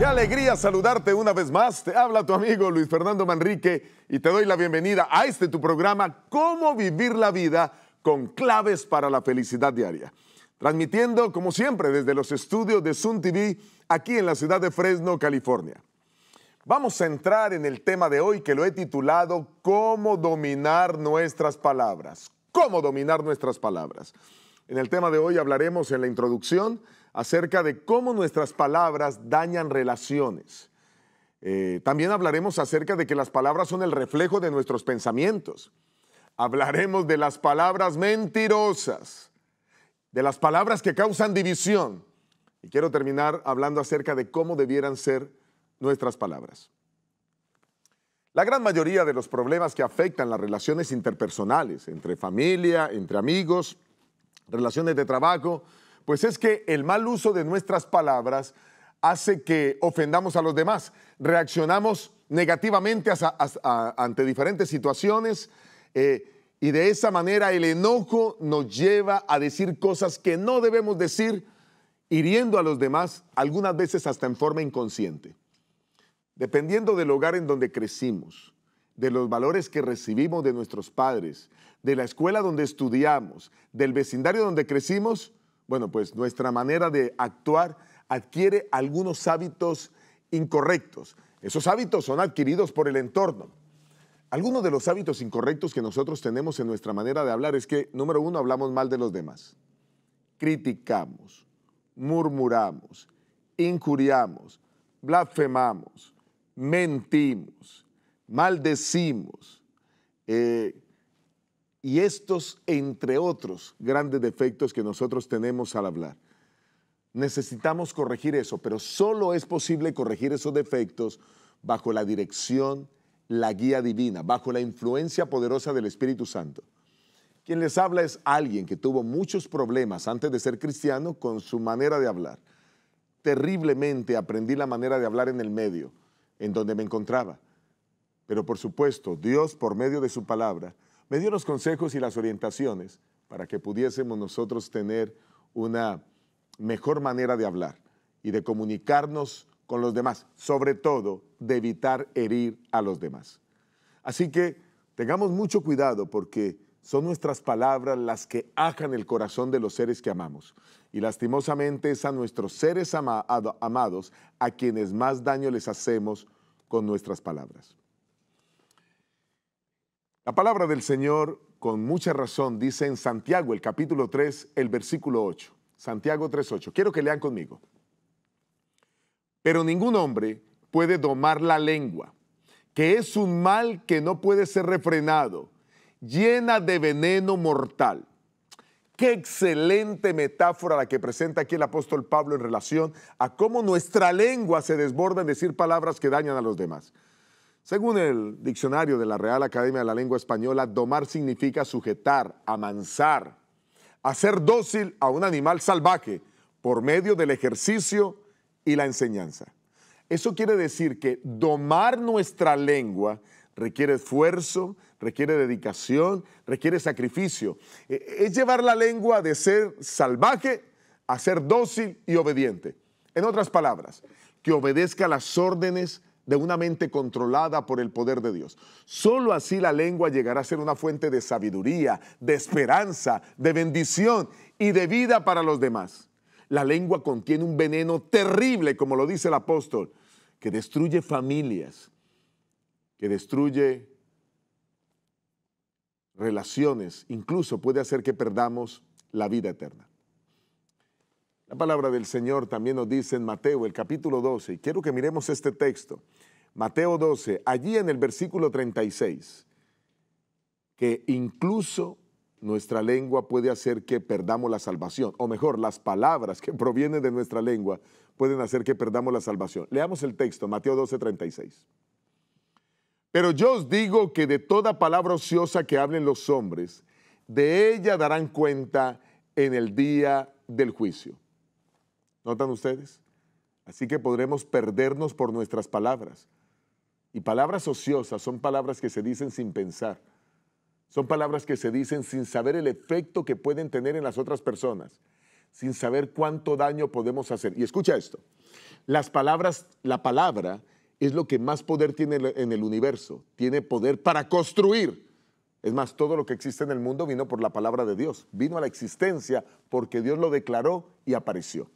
Qué alegría saludarte una vez más. Te habla tu amigo Luis Fernando Manrique y te doy la bienvenida a este tu programa, Cómo vivir la vida con claves para la felicidad diaria. Transmitiendo, como siempre, desde los estudios de Sun TV, aquí en la ciudad de Fresno, California. Vamos a entrar en el tema de hoy que lo he titulado Cómo dominar nuestras palabras. Cómo dominar nuestras palabras. En el tema de hoy hablaremos en la introducción acerca de cómo nuestras palabras dañan relaciones. Eh, también hablaremos acerca de que las palabras son el reflejo de nuestros pensamientos. Hablaremos de las palabras mentirosas, de las palabras que causan división. Y quiero terminar hablando acerca de cómo debieran ser nuestras palabras. La gran mayoría de los problemas que afectan las relaciones interpersonales, entre familia, entre amigos, relaciones de trabajo, pues es que el mal uso de nuestras palabras hace que ofendamos a los demás. Reaccionamos negativamente ante diferentes situaciones eh, y de esa manera el enojo nos lleva a decir cosas que no debemos decir, hiriendo a los demás, algunas veces hasta en forma inconsciente. Dependiendo del hogar en donde crecimos, de los valores que recibimos de nuestros padres, de la escuela donde estudiamos, del vecindario donde crecimos, bueno, pues nuestra manera de actuar adquiere algunos hábitos incorrectos. Esos hábitos son adquiridos por el entorno. Algunos de los hábitos incorrectos que nosotros tenemos en nuestra manera de hablar es que, número uno, hablamos mal de los demás. Criticamos, murmuramos, injuriamos, blasfemamos, mentimos, maldecimos, eh, y estos, entre otros, grandes defectos que nosotros tenemos al hablar. Necesitamos corregir eso, pero solo es posible corregir esos defectos bajo la dirección, la guía divina, bajo la influencia poderosa del Espíritu Santo. Quien les habla es alguien que tuvo muchos problemas antes de ser cristiano con su manera de hablar. Terriblemente aprendí la manera de hablar en el medio, en donde me encontraba. Pero por supuesto, Dios, por medio de su palabra, me dio los consejos y las orientaciones para que pudiésemos nosotros tener una mejor manera de hablar y de comunicarnos con los demás, sobre todo de evitar herir a los demás. Así que tengamos mucho cuidado porque son nuestras palabras las que ajan el corazón de los seres que amamos. Y lastimosamente es a nuestros seres amados a quienes más daño les hacemos con nuestras palabras. La palabra del Señor con mucha razón dice en Santiago el capítulo 3, el versículo 8. Santiago 3.8. Quiero que lean conmigo. Pero ningún hombre puede domar la lengua, que es un mal que no puede ser refrenado, llena de veneno mortal. Qué excelente metáfora la que presenta aquí el apóstol Pablo en relación a cómo nuestra lengua se desborda en decir palabras que dañan a los demás. Según el diccionario de la Real Academia de la Lengua Española, domar significa sujetar, amansar, hacer dócil a un animal salvaje por medio del ejercicio y la enseñanza. Eso quiere decir que domar nuestra lengua requiere esfuerzo, requiere dedicación, requiere sacrificio. E, es llevar la lengua de ser salvaje a ser dócil y obediente. En otras palabras, que obedezca las órdenes de una mente controlada por el poder de Dios. Solo así la lengua llegará a ser una fuente de sabiduría, de esperanza, de bendición y de vida para los demás. La lengua contiene un veneno terrible, como lo dice el apóstol, que destruye familias, que destruye relaciones, incluso puede hacer que perdamos la vida eterna. La palabra del Señor también nos dice en Mateo, el capítulo 12, y quiero que miremos este texto. Mateo 12, allí en el versículo 36, que incluso nuestra lengua puede hacer que perdamos la salvación, o mejor, las palabras que provienen de nuestra lengua pueden hacer que perdamos la salvación. Leamos el texto, Mateo 12, 36. Pero yo os digo que de toda palabra ociosa que hablen los hombres, de ella darán cuenta en el día del juicio. ¿Notan ustedes? Así que podremos perdernos por nuestras palabras. Y palabras ociosas son palabras que se dicen sin pensar. Son palabras que se dicen sin saber el efecto que pueden tener en las otras personas, sin saber cuánto daño podemos hacer. Y escucha esto. Las palabras, la palabra es lo que más poder tiene en el universo. Tiene poder para construir. Es más, todo lo que existe en el mundo vino por la palabra de Dios. Vino a la existencia porque Dios lo declaró y apareció.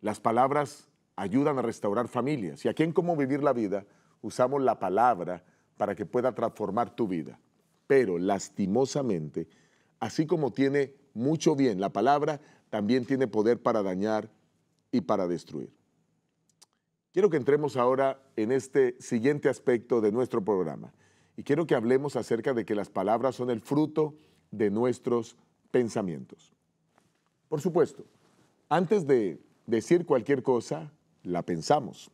Las palabras ayudan a restaurar familias. Y aquí en Cómo Vivir la Vida usamos la palabra para que pueda transformar tu vida. Pero lastimosamente, así como tiene mucho bien la palabra, también tiene poder para dañar y para destruir. Quiero que entremos ahora en este siguiente aspecto de nuestro programa y quiero que hablemos acerca de que las palabras son el fruto de nuestros pensamientos. Por supuesto, antes de decir cualquier cosa, la pensamos.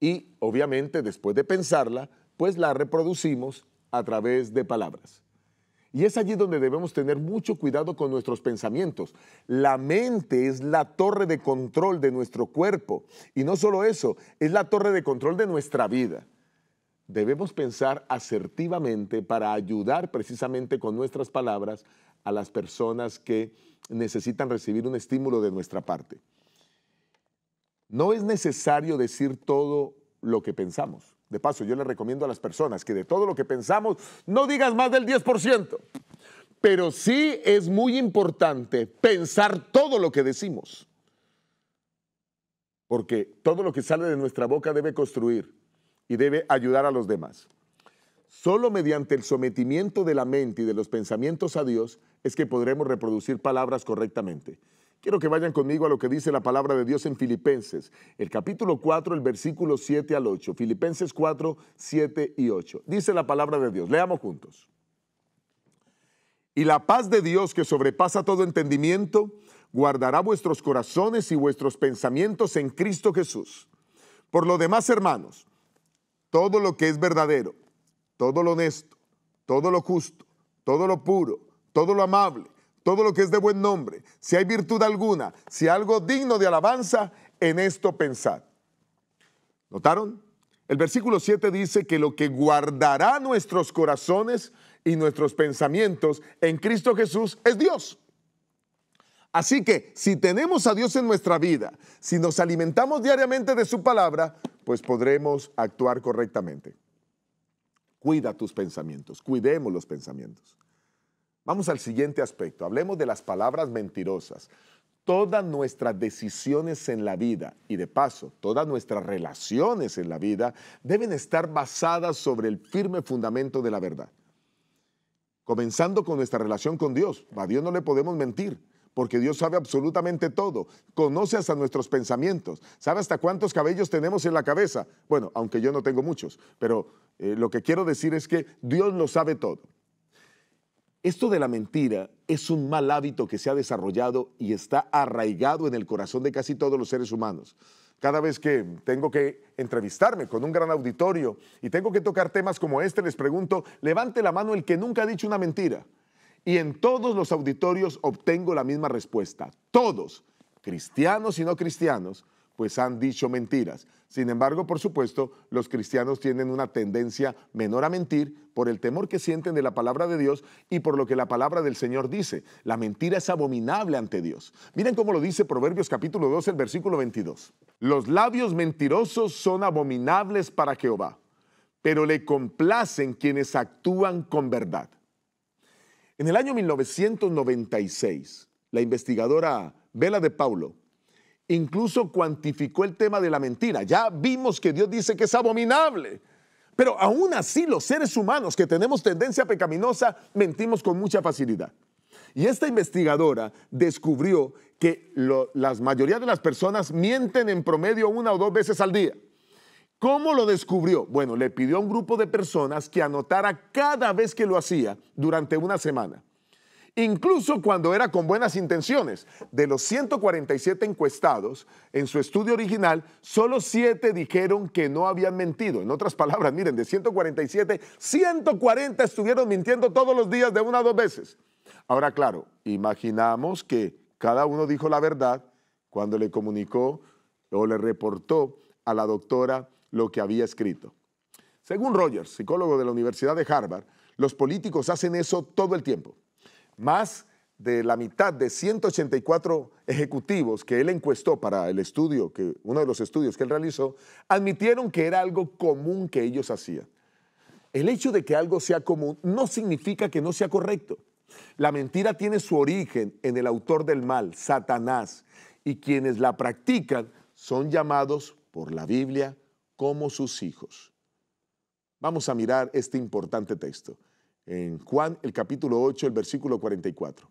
Y obviamente después de pensarla, pues la reproducimos a través de palabras. Y es allí donde debemos tener mucho cuidado con nuestros pensamientos. La mente es la torre de control de nuestro cuerpo. Y no solo eso, es la torre de control de nuestra vida. Debemos pensar asertivamente para ayudar precisamente con nuestras palabras a las personas que necesitan recibir un estímulo de nuestra parte. No es necesario decir todo lo que pensamos. De paso, yo le recomiendo a las personas que de todo lo que pensamos no digas más del 10%, pero sí es muy importante pensar todo lo que decimos, porque todo lo que sale de nuestra boca debe construir y debe ayudar a los demás. Solo mediante el sometimiento de la mente y de los pensamientos a Dios es que podremos reproducir palabras correctamente. Quiero que vayan conmigo a lo que dice la palabra de Dios en Filipenses, el capítulo 4, el versículo 7 al 8. Filipenses 4, 7 y 8. Dice la palabra de Dios. Leamos juntos. Y la paz de Dios que sobrepasa todo entendimiento, guardará vuestros corazones y vuestros pensamientos en Cristo Jesús. Por lo demás, hermanos, todo lo que es verdadero todo lo honesto, todo lo justo, todo lo puro, todo lo amable, todo lo que es de buen nombre, si hay virtud alguna, si algo digno de alabanza, en esto pensad. ¿Notaron? El versículo 7 dice que lo que guardará nuestros corazones y nuestros pensamientos en Cristo Jesús es Dios. Así que si tenemos a Dios en nuestra vida, si nos alimentamos diariamente de su palabra, pues podremos actuar correctamente. Cuida tus pensamientos, cuidemos los pensamientos. Vamos al siguiente aspecto, hablemos de las palabras mentirosas. Todas nuestras decisiones en la vida y de paso, todas nuestras relaciones en la vida deben estar basadas sobre el firme fundamento de la verdad. Comenzando con nuestra relación con Dios. A Dios no le podemos mentir porque Dios sabe absolutamente todo, conoce hasta nuestros pensamientos, sabe hasta cuántos cabellos tenemos en la cabeza. Bueno, aunque yo no tengo muchos, pero eh, lo que quiero decir es que Dios lo sabe todo. Esto de la mentira es un mal hábito que se ha desarrollado y está arraigado en el corazón de casi todos los seres humanos. Cada vez que tengo que entrevistarme con un gran auditorio y tengo que tocar temas como este, les pregunto, levante la mano el que nunca ha dicho una mentira. Y en todos los auditorios obtengo la misma respuesta. Todos, cristianos y no cristianos, pues han dicho mentiras. Sin embargo, por supuesto, los cristianos tienen una tendencia menor a mentir por el temor que sienten de la palabra de Dios y por lo que la palabra del Señor dice. La mentira es abominable ante Dios. Miren cómo lo dice Proverbios capítulo 2, el versículo 22. Los labios mentirosos son abominables para Jehová, pero le complacen quienes actúan con verdad. En el año 1996, la investigadora Vela de Paulo incluso cuantificó el tema de la mentira. Ya vimos que Dios dice que es abominable. Pero aún así los seres humanos que tenemos tendencia pecaminosa mentimos con mucha facilidad. Y esta investigadora descubrió que lo, la mayoría de las personas mienten en promedio una o dos veces al día. ¿Cómo lo descubrió? Bueno, le pidió a un grupo de personas que anotara cada vez que lo hacía durante una semana incluso cuando era con buenas intenciones. De los 147 encuestados, en su estudio original, solo 7 dijeron que no habían mentido. En otras palabras, miren, de 147, 140 estuvieron mintiendo todos los días de una o dos veces. Ahora, claro, imaginamos que cada uno dijo la verdad cuando le comunicó o le reportó a la doctora lo que había escrito. Según Rogers, psicólogo de la Universidad de Harvard, los políticos hacen eso todo el tiempo. Más de la mitad de 184 ejecutivos que él encuestó para el estudio, que, uno de los estudios que él realizó, admitieron que era algo común que ellos hacían. El hecho de que algo sea común no significa que no sea correcto. La mentira tiene su origen en el autor del mal, Satanás, y quienes la practican son llamados por la Biblia como sus hijos. Vamos a mirar este importante texto en Juan el capítulo 8, el versículo 44.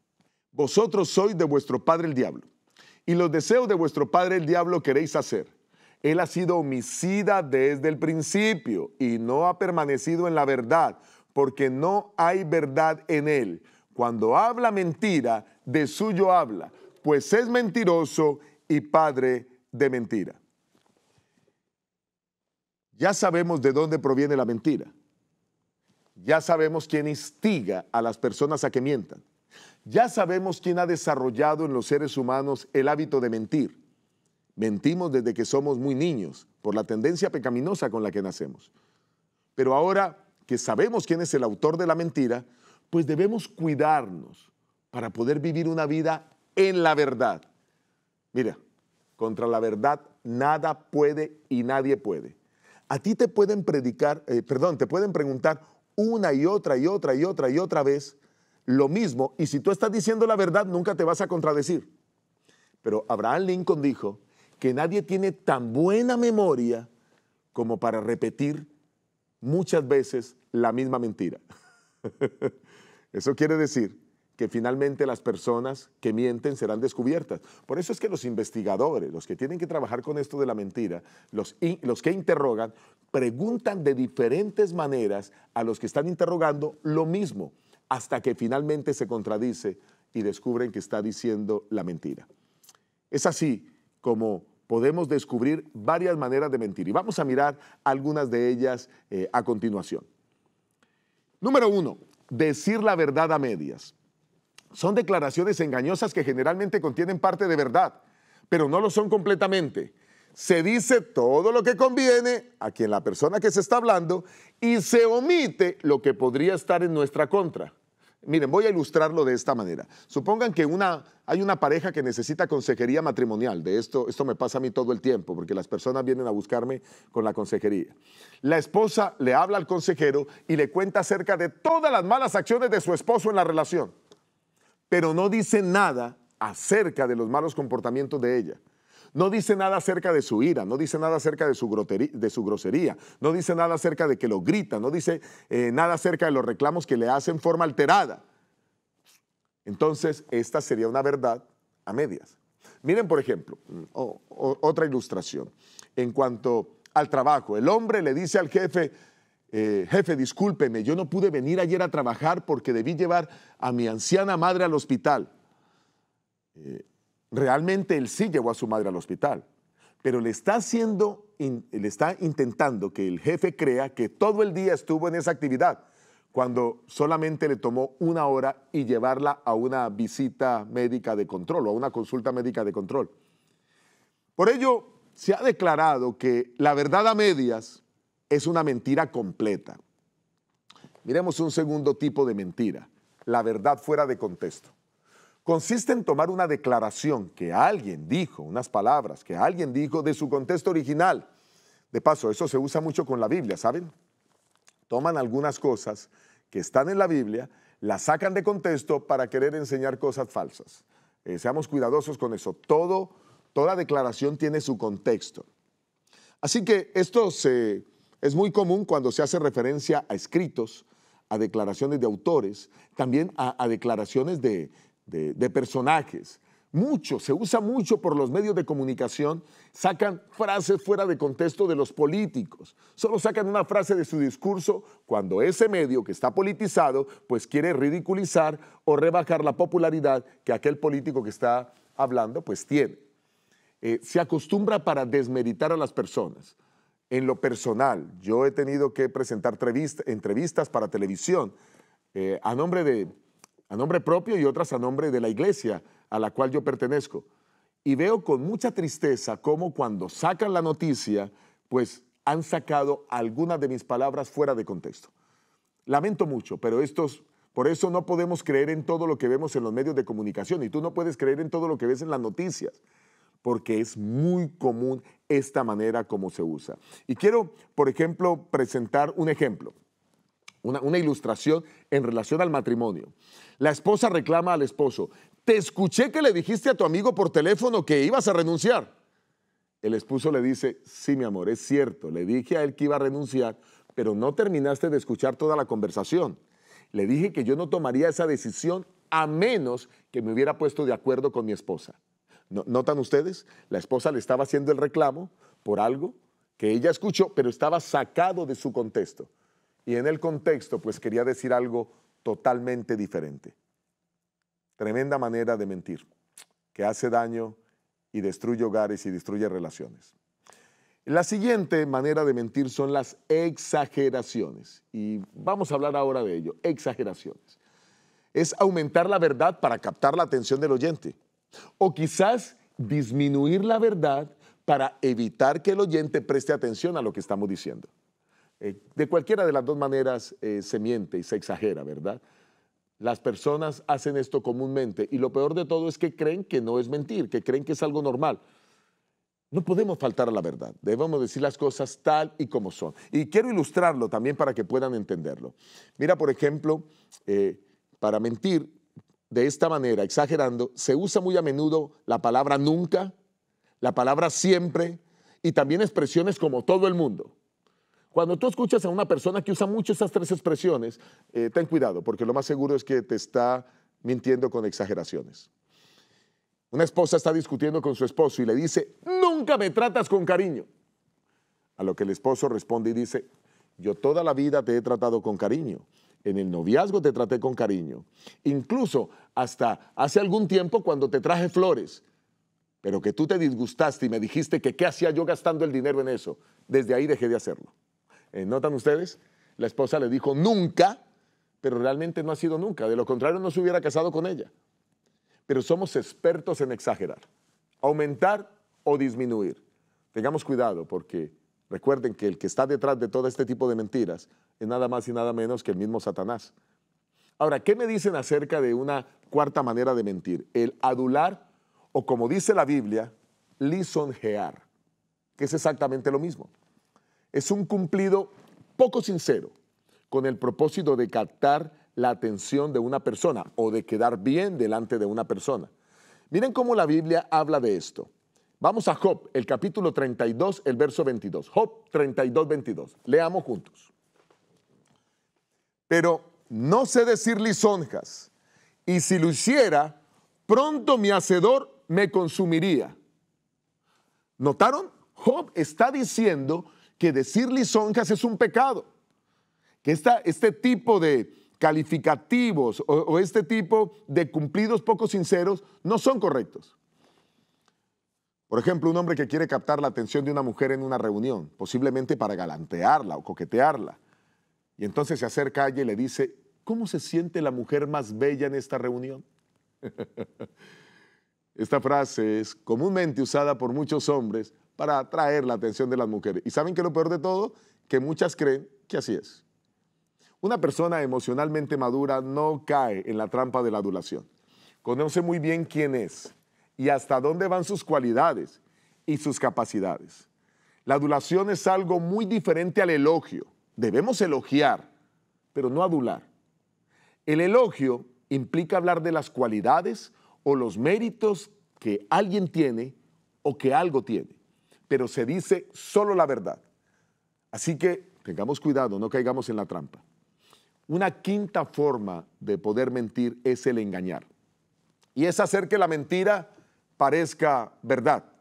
Vosotros sois de vuestro padre el diablo, y los deseos de vuestro padre el diablo queréis hacer. Él ha sido homicida desde el principio y no ha permanecido en la verdad, porque no hay verdad en él. Cuando habla mentira, de suyo habla, pues es mentiroso y padre de mentira. Ya sabemos de dónde proviene la mentira. Ya sabemos quién instiga a las personas a que mientan. Ya sabemos quién ha desarrollado en los seres humanos el hábito de mentir. Mentimos desde que somos muy niños, por la tendencia pecaminosa con la que nacemos. Pero ahora que sabemos quién es el autor de la mentira, pues debemos cuidarnos para poder vivir una vida en la verdad. Mira, contra la verdad nada puede y nadie puede. A ti te pueden predicar, eh, perdón, te pueden preguntar, una y otra y otra y otra y otra vez lo mismo, y si tú estás diciendo la verdad, nunca te vas a contradecir. Pero Abraham Lincoln dijo que nadie tiene tan buena memoria como para repetir muchas veces la misma mentira. Eso quiere decir que finalmente las personas que mienten serán descubiertas. Por eso es que los investigadores, los que tienen que trabajar con esto de la mentira, los, los que interrogan, preguntan de diferentes maneras a los que están interrogando lo mismo, hasta que finalmente se contradice y descubren que está diciendo la mentira. Es así como podemos descubrir varias maneras de mentir y vamos a mirar algunas de ellas eh, a continuación. Número uno, decir la verdad a medias son declaraciones engañosas que generalmente contienen parte de verdad, pero no lo son completamente. Se dice todo lo que conviene a quien la persona que se está hablando y se omite lo que podría estar en nuestra contra. Miren, voy a ilustrarlo de esta manera. Supongan que una, hay una pareja que necesita consejería matrimonial. De esto, esto me pasa a mí todo el tiempo, porque las personas vienen a buscarme con la consejería. La esposa le habla al consejero y le cuenta acerca de todas las malas acciones de su esposo en la relación pero no dice nada acerca de los malos comportamientos de ella. No dice nada acerca de su ira, no dice nada acerca de su, de su grosería, no dice nada acerca de que lo grita, no dice eh, nada acerca de los reclamos que le hace en forma alterada. Entonces, esta sería una verdad a medias. Miren, por ejemplo, mm, otra ilustración en cuanto al trabajo. El hombre le dice al jefe, eh, jefe, discúlpeme, yo no pude venir ayer a trabajar porque debí llevar a mi anciana madre al hospital. Eh, realmente él sí llevó a su madre al hospital, pero le está haciendo, le está intentando que el jefe crea que todo el día estuvo en esa actividad, cuando solamente le tomó una hora y llevarla a una visita médica de control o a una consulta médica de control. Por ello, se ha declarado que la verdad a medias es una mentira completa. Miremos un segundo tipo de mentira, la verdad fuera de contexto. Consiste en tomar una declaración que alguien dijo, unas palabras que alguien dijo de su contexto original. De paso, eso se usa mucho con la Biblia, ¿saben? Toman algunas cosas que están en la Biblia, las sacan de contexto para querer enseñar cosas falsas. Eh, seamos cuidadosos con eso. Todo, toda declaración tiene su contexto. Así que esto se es muy común cuando se hace referencia a escritos, a declaraciones de autores, también a, declaraciones de, personajes. Mucho, se usa mucho por los medios de comunicación, sacan frases fuera de contexto de los políticos, solo sacan una frase de su discurso cuando ese medio que está politizado pues quiere ridiculizar o rebajar la popularidad que aquel político que está hablando pues tiene. Eh, se acostumbra para desmeritar a las personas en lo personal, yo he tenido que presentar entrevistas para televisión eh, a, nombre de, a nombre propio y otras a nombre de la iglesia a la cual yo pertenezco. Y veo con mucha tristeza cómo cuando sacan la noticia, pues han sacado algunas de mis palabras fuera de contexto. Lamento mucho, pero estos, por eso no podemos creer en todo lo que vemos en los medios de comunicación y tú no puedes creer en todo lo que ves en las noticias, porque es muy común esta manera como se usa. Y quiero, por ejemplo, presentar un ejemplo, una, ilustración en relación al matrimonio. La esposa reclama al esposo, te escuché que le dijiste a tu amigo por teléfono que ibas a renunciar. El esposo le dice, sí, mi amor, es cierto, le dije a él que iba a renunciar, pero no terminaste de escuchar toda la conversación. Le dije que yo no tomaría esa decisión a menos que me hubiera puesto de acuerdo con mi esposa. ¿Notan ustedes? La esposa le estaba haciendo el reclamo por algo que ella escuchó, pero estaba sacado de su contexto. Y en el contexto, pues quería decir algo totalmente diferente. Tremenda manera de mentir, que hace daño y destruye hogares y destruye relaciones. La siguiente manera de mentir son las exageraciones. Y vamos a hablar ahora de ello, exageraciones. Es aumentar la verdad para captar la atención del oyente. O quizás disminuir la verdad para evitar que el oyente preste atención a lo que estamos diciendo. Eh, de cualquiera de las dos maneras eh, se miente y se exagera, ¿verdad? Las personas hacen esto comúnmente y lo peor de todo es que creen que no es mentir, que creen que es algo normal. No podemos faltar a la verdad, debemos decir las cosas tal y como son. Y quiero ilustrarlo también para que puedan entenderlo. Mira, por ejemplo, eh, para mentir de esta manera, exagerando, se usa muy a menudo la palabra nunca, la palabra siempre y también expresiones como todo el mundo. Cuando tú escuchas a una persona que usa mucho esas tres expresiones, eh, ten cuidado, porque lo más seguro es que te está mintiendo con exageraciones. Una esposa está discutiendo con su esposo y le dice, nunca me tratas con cariño. A lo que el esposo responde y dice, yo toda la vida te he tratado con cariño en el noviazgo te traté con cariño, incluso hasta hace algún tiempo cuando te traje flores, pero que tú te disgustaste y me dijiste que qué hacía yo gastando el dinero en eso. Desde ahí dejé de hacerlo. Eh, ¿Notan ustedes? La esposa le dijo nunca, pero realmente no ha sido nunca. De lo contrario no se hubiera casado con ella. Pero somos expertos en exagerar, aumentar o disminuir. Tengamos cuidado porque recuerden que el que está detrás de todo este tipo de mentiras nada más y nada menos que el mismo Satanás. Ahora, ¿qué me dicen acerca de una cuarta manera de mentir? El adular o como dice la Biblia, lisonjear, que es exactamente lo mismo. Es un cumplido poco sincero con el propósito de captar la atención de una persona o de quedar bien delante de una persona. Miren cómo la Biblia habla de esto. Vamos a Job, el capítulo 32, el verso 22. Job 32, 22. Leamos juntos pero no sé decir lisonjas, y si lo hiciera, pronto mi hacedor me consumiría. ¿Notaron? Job está diciendo que decir lisonjas es un pecado, que este tipo de calificativos o, o este tipo de cumplidos poco sinceros no son correctos. Por ejemplo, un hombre que quiere captar la atención de una mujer en una reunión, posiblemente para galantearla o coquetearla, y entonces se acerca a ella y le dice, ¿cómo se siente la mujer más bella en esta reunión? esta frase es comúnmente usada por muchos hombres para atraer la atención de las mujeres. ¿Y saben que lo peor de todo? Que muchas creen que así es. Una persona emocionalmente madura no cae en la trampa de la adulación. Conoce muy bien quién es y hasta dónde van sus cualidades y sus capacidades. La adulación es algo muy diferente al elogio Debemos elogiar, pero no adular. El elogio implica hablar de las cualidades o los méritos que alguien tiene o que algo tiene, pero se dice solo la verdad. Así que tengamos cuidado, no caigamos en la trampa. Una quinta forma de poder mentir es el engañar. Y es hacer que la mentira parezca verdad.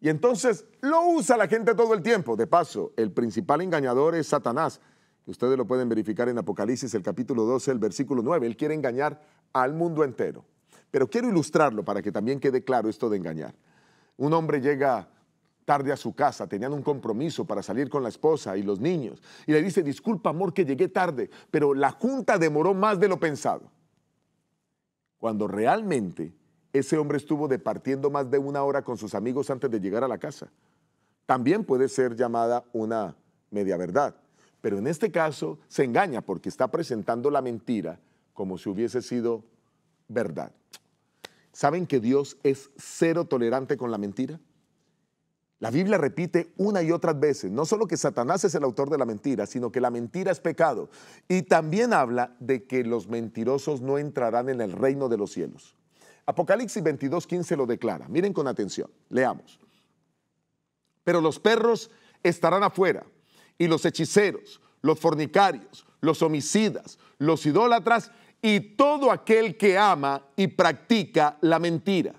Y entonces lo usa la gente todo el tiempo. De paso, el principal engañador es Satanás. Ustedes lo pueden verificar en Apocalipsis, el capítulo 12, el versículo 9. Él quiere engañar al mundo entero. Pero quiero ilustrarlo para que también quede claro esto de engañar. Un hombre llega tarde a su casa, tenían un compromiso para salir con la esposa y los niños, y le dice, disculpa amor que llegué tarde, pero la junta demoró más de lo pensado. Cuando realmente ese hombre estuvo departiendo más de una hora con sus amigos antes de llegar a la casa. También puede ser llamada una media verdad. Pero en este caso se engaña porque está presentando la mentira como si hubiese sido verdad. ¿Saben que Dios es cero tolerante con la mentira? La Biblia repite una y otras veces, no solo que Satanás es el autor de la mentira, sino que la mentira es pecado. Y también habla de que los mentirosos no entrarán en el reino de los cielos. Apocalipsis 22, 15 lo declara. Miren con atención, leamos. Pero los perros estarán afuera, y los hechiceros, los fornicarios, los homicidas, los idólatras y todo aquel que ama y practica la mentira.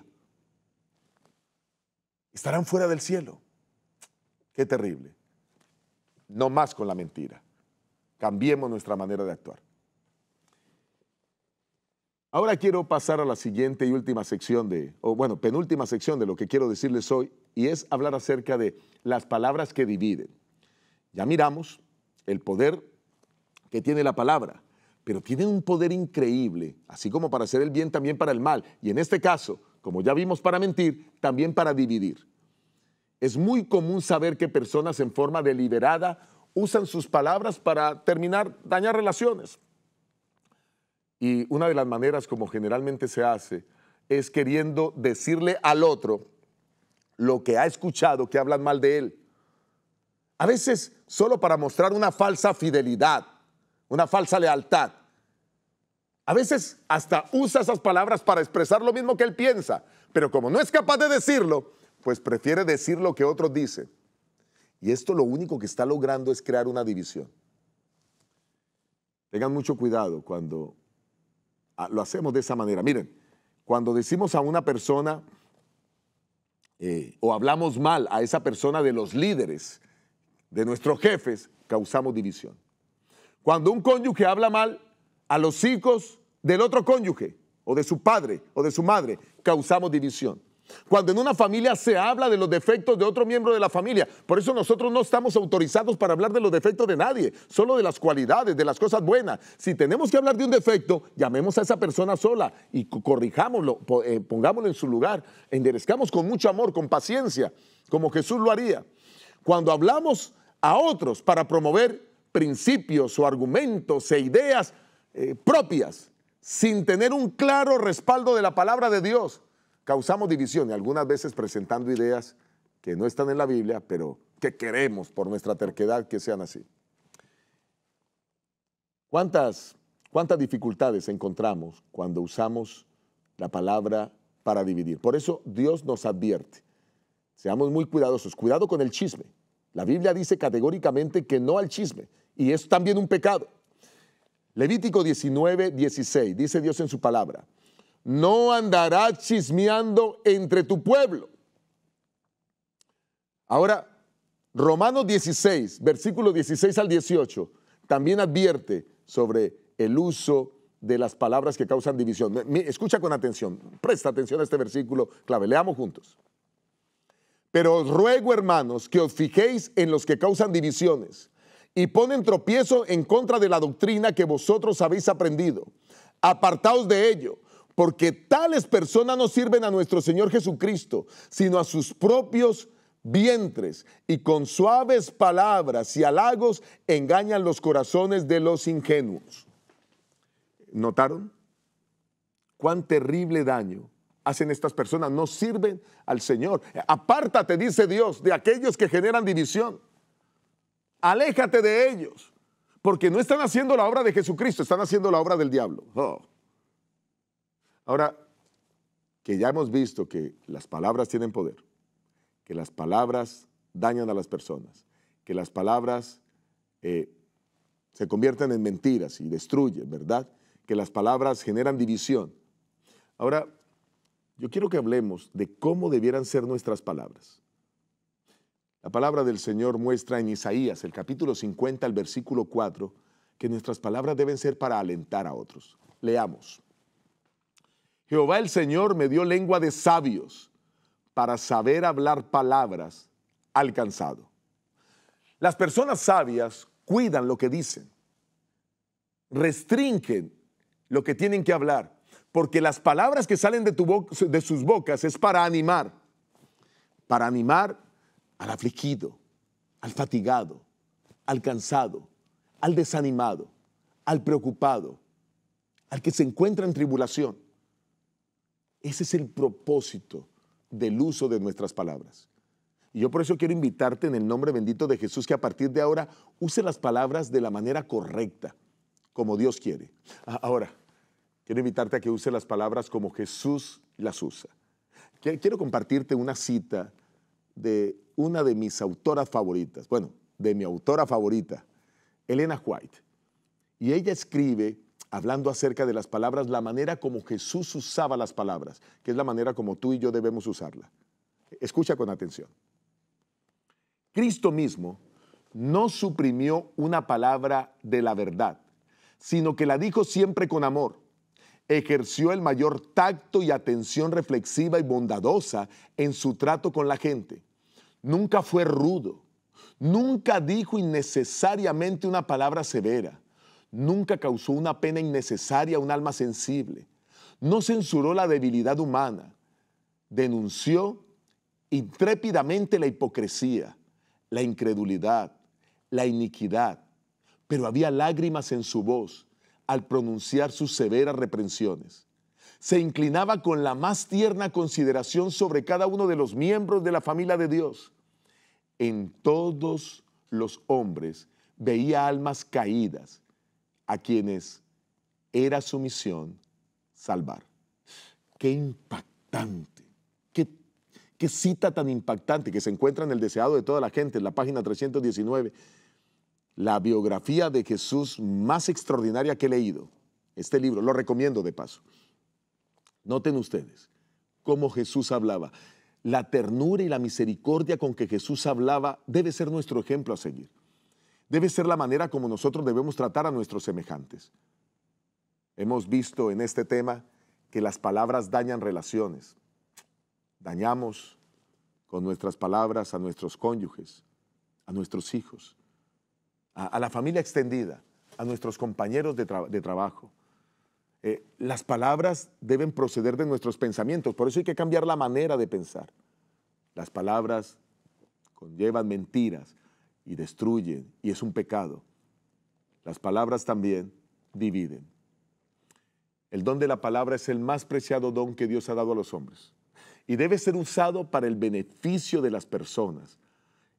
Estarán fuera del cielo. Qué terrible. No más con la mentira. Cambiemos nuestra manera de actuar. Ahora quiero pasar a la siguiente y última sección de, o bueno, penúltima sección de lo que quiero decirles hoy, y es hablar acerca de las palabras que dividen. Ya miramos el poder que tiene la palabra, pero tiene un poder increíble, así como para hacer el bien, también para el mal, y en este caso, como ya vimos, para mentir, también para dividir. Es muy común saber que personas en forma deliberada usan sus palabras para terminar, dañar relaciones, y una de las maneras como generalmente se hace es queriendo decirle al otro lo que ha escuchado, que hablan mal de él. A veces solo para mostrar una falsa fidelidad, una falsa lealtad. A veces hasta usa esas palabras para expresar lo mismo que él piensa, pero como no es capaz de decirlo, pues prefiere decir lo que otros dice. Y esto lo único que está logrando es crear una división. Tengan mucho cuidado cuando Ah, lo hacemos de esa manera. Miren, cuando decimos a una persona eh, o hablamos mal a esa persona de los líderes, de nuestros jefes, causamos división. Cuando un cónyuge habla mal a los hijos del otro cónyuge, o de su padre, o de su madre, causamos división. Cuando en una familia se habla de los defectos de otro miembro de la familia. Por eso nosotros no estamos autorizados para hablar de los defectos de nadie, solo de las cualidades, de las cosas buenas. Si tenemos que hablar de un defecto, llamemos a esa persona sola y corrijámoslo, eh, pongámoslo en su lugar, enderezcamos con mucho amor, con paciencia, como Jesús lo haría. Cuando hablamos a otros para promover principios o argumentos e ideas eh, propias, sin tener un claro respaldo de la palabra de Dios, causamos división y algunas veces presentando ideas que no están en la Biblia, pero que queremos por nuestra terquedad que sean así. ¿Cuántas, cuántas dificultades encontramos cuando usamos la palabra para dividir? Por eso Dios nos advierte. Seamos muy cuidadosos. Cuidado con el chisme. La Biblia dice categóricamente que no al chisme. Y es también un pecado. Levítico 19, 16. Dice Dios en su palabra no andará chismeando entre tu pueblo. Ahora, Romanos 16, versículo 16 al 18, también advierte sobre el uso de las palabras que causan división. Escucha con atención, presta atención a este versículo clave, leamos juntos. Pero os ruego, hermanos, que os fijéis en los que causan divisiones y ponen tropiezo en contra de la doctrina que vosotros habéis aprendido. Apartaos de ello porque tales personas no sirven a nuestro Señor Jesucristo, sino a sus propios vientres, y con suaves palabras y halagos engañan los corazones de los ingenuos. ¿Notaron? Cuán terrible daño hacen estas personas, no sirven al Señor. Apártate, dice Dios, de aquellos que generan división. Aléjate de ellos, porque no están haciendo la obra de Jesucristo, están haciendo la obra del diablo. Oh. Ahora, que ya hemos visto que las palabras tienen poder, que las palabras dañan a las personas, que las palabras eh, se convierten en mentiras y destruyen, ¿verdad? Que las palabras generan división. Ahora, yo quiero que hablemos de cómo debieran ser nuestras palabras. La palabra del Señor muestra en Isaías, el capítulo 50, el versículo 4, que nuestras palabras deben ser para alentar a otros. Leamos. Jehová el Señor me dio lengua de sabios para saber hablar palabras al cansado. Las personas sabias cuidan lo que dicen, restringen lo que tienen que hablar, porque las palabras que salen de, tu de sus bocas es para animar, para animar al afligido, al fatigado, al cansado, al desanimado, al preocupado, al que se encuentra en tribulación. Ese es el propósito del uso de nuestras palabras. Y yo por eso quiero invitarte en el nombre bendito de Jesús que a partir de ahora use las palabras de la manera correcta, como Dios quiere. Ah, ahora, quiero invitarte a que use las palabras como Jesús las usa. Quiero compartirte una cita de una de mis autoras favoritas, bueno, de mi autora favorita, Elena White. Y ella escribe hablando acerca de las palabras, la manera como Jesús usaba las palabras, que es la manera como tú y yo debemos usarla. Escucha con atención. Cristo mismo no suprimió una palabra de la verdad, sino que la dijo siempre con amor. Ejerció el mayor tacto y atención reflexiva y bondadosa en su trato con la gente. Nunca fue rudo, nunca dijo innecesariamente una palabra severa Nunca causó una pena innecesaria a un alma sensible. No censuró la debilidad humana. Denunció intrépidamente la hipocresía, la incredulidad, la iniquidad. Pero había lágrimas en su voz al pronunciar sus severas reprensiones. Se inclinaba con la más tierna consideración sobre cada uno de los miembros de la familia de Dios. En todos los hombres veía almas caídas, a quienes era su misión salvar. Qué impactante, qué, qué cita tan impactante que se encuentra en el deseado de toda la gente, en la página 319. La biografía de Jesús más extraordinaria que he leído. Este libro, lo recomiendo de paso. Noten ustedes cómo Jesús hablaba. La ternura y la misericordia con que Jesús hablaba debe ser nuestro ejemplo a seguir debe ser la manera como nosotros debemos tratar a nuestros semejantes. Hemos visto en este tema que las palabras dañan relaciones. Dañamos con nuestras palabras a nuestros cónyuges, a nuestros hijos, a, la familia extendida, a nuestros compañeros de, trabajo. Eh, las palabras deben proceder de nuestros pensamientos, por eso hay que cambiar la manera de pensar. Las palabras conllevan mentiras, y destruyen y es un pecado. Las palabras también dividen. El don de la palabra es el más preciado don que Dios ha dado a los hombres y debe ser usado para el beneficio de las personas.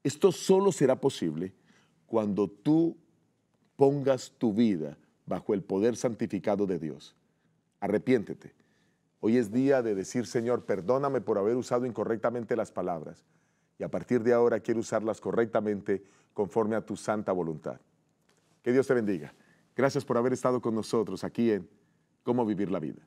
Esto solo será posible cuando tú pongas tu vida bajo el poder santificado de Dios. Arrepiéntete. Hoy es día de decir, Señor, perdóname por haber usado incorrectamente las palabras y a partir de ahora quiero usarlas correctamente conforme a tu santa voluntad. Que Dios te bendiga. Gracias por haber estado con nosotros aquí en Cómo Vivir la Vida.